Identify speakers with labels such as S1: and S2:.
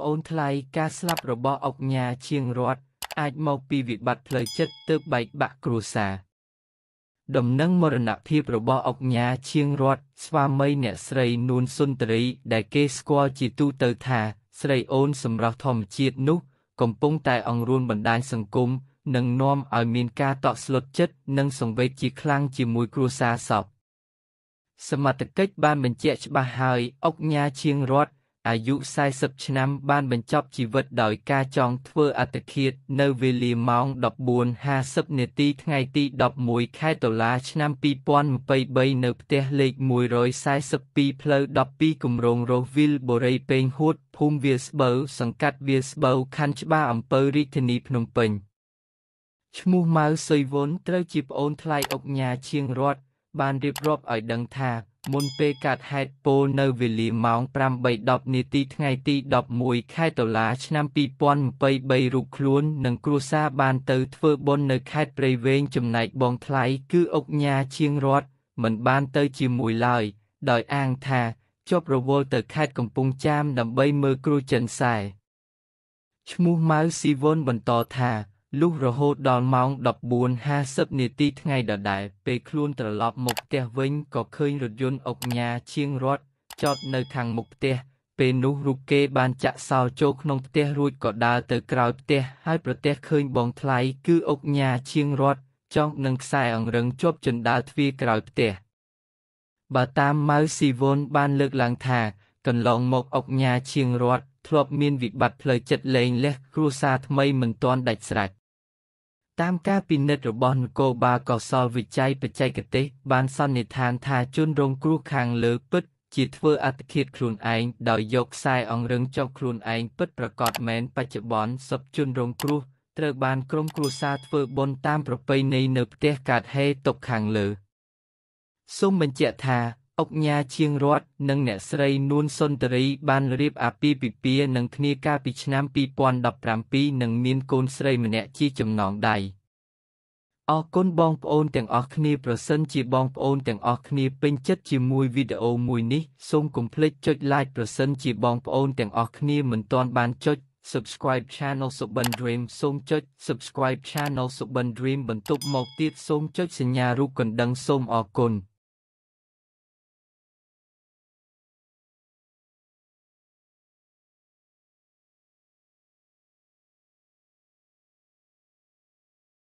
S1: ប្អូនថ្លៃការស្លាប់របស់អុកញ៉ាជាងរតអាចមកពីវិបត្តិផ្លូវចិត្តទើបបែកបាក់គ្រួសារដំណឹងមរណភាពរបស់អុកញ៉ាជាងរតស្វាមីអ្នកស្រីនួនសុន្ទរី ដែលគេស្គាល់ជាទូទៅថា ស្រីអូនសម្រាប់ធម្មជាតិនោះ កំពុងតែអង្រួនបណ្ដាញសង្គមនិងនាំឲ្យមានការតក់ស្លុតចិត្តនិងសង្វេគជាខ្លាំងជាមួយគ្រួសារសពសមត្ថកិច្ចបានបញ្ជាក់ច្បាស់ហើយអុកញ៉ាជាងរតអាយុ40ឆ្នាំបានបញ្ចប់ជីវិតដោយការចងធ្វើ អត្តឃាត នៅវេលាម៉ោង14:50នាទីថ្ងៃទី11ខែតុលា ឆ្នាំ2023នៅផ្ទះលេខ142ផ្លូវ12គម្រោងរស់វិលបូរីពេងហួតភូមិវាលស្បូវសង្កាត់វាលស្បូវខណ្ឌច្បារអំពើរាជធានីភ្នំពេញឈ្មោះម៉ៅសុយវុនត្រូវជាប្អូន ថ្លៃអុកញ៉ាជាងរតបានរៀបរាប់ឲ្យដឹងថាមុនពេលកើតហេតុពលនៅវេលាម៉ោង8:10នាទីថ្ងៃទី11ខែតុលាឆ្នាំ2023រូបខ្លួននិងគ្រួសារបានទៅធ្វើបុណ្យនៅខេត្តព្រៃវែងចំណែកបងថ្លៃគឺអុកញ៉ាជាងរតមិនបានទៅជាមួយឡើយដោយអាងថាជាប់រវល់ទៅខេត្តកំពង់ចាមដើម្បីមើលគ្រូចិនសែឈ្មោះម៉ៅស៊ីវុនបន្តថាលុះរហូតដល់ម៉ោង14:50នាទីថ្ងៃដដែល ពេលខ្លួនត្រឡប់មកផ្ទះវិញក៏ឃើញរថយន្តអុកញ៉ាឈៀងរត់ចតនៅខាងមុខផ្ទះ ពេលនោះរូបគេ បានចាក់សោចូលក្នុងផ្ទះរួចក៏ដើរទៅក្រោយផ្ទះហើយប្រទះឃើញបងថ្លៃគឺអុកញ៉ាឈៀងរត់ចង់នឹងខ្សែអង្រឹងជាប់ជណ្ដាលទ្វារក្រោយផ្ទះបើតាមម៉ៅស៊ីវុនបានលើកឡើងថា កន្លងមកអុកញ៉ាឈៀងរត់ធ្លាប់មានវិបត្តិផ្លូវចិត្តលែងលះគ្រួសារថ្មីមិនទាន់ដាច់ស្រេចតាមការពិនិត្យរបស់នគរបាលកោសលវិច័យបច្ចេកទេស បានសន្និដ្ឋានថា ជនរងគ្រោះខាងលើពិតជាធ្វើ អត្តឃាតខ្លួនឯងដោយយកខ្សែអង្រឹង ចុះខ្លួនឯងពិតប្រាកដមែនបច្ចុប្បន្នសពជនរងគ្រោះត្រូវបានក្រុមគ្រួសារធ្វើបុណ្យតាម ប្រពៃណីនៅផ្ទះកើតហេតុຕົកខាងលើសូមបញ្ជាក់ថាអុកញ៉ាជាងរតនិង អ្នកស្រីនួនសុនតរី បានរៀបអាពាហ៍ពិពាហ៍នឹងគ្នាកាលពីឆ្នាំ2017និងមានកូនស្រីម្នាក់ជាចំណងដៃ។អរគុណបងប្អូនទាំងអស់គ្នាប្រសិនជាបងប្អូនទាំងអស់គ្នាពេញចិត្តជាមួយវីដេអូមួយនេះសូមកុំភ្លេចចុច like ប្រសិនជាបងប្អូនទាំងអស់គ្នាមិនទាន់បានចុច subscribe channel Subban Dream សូមចុច subscribe channel Subban Dream បន្ទាប់មកទៀតសូមចុចសញ្ញារូបកណ្ដឹងសូមអរគុណ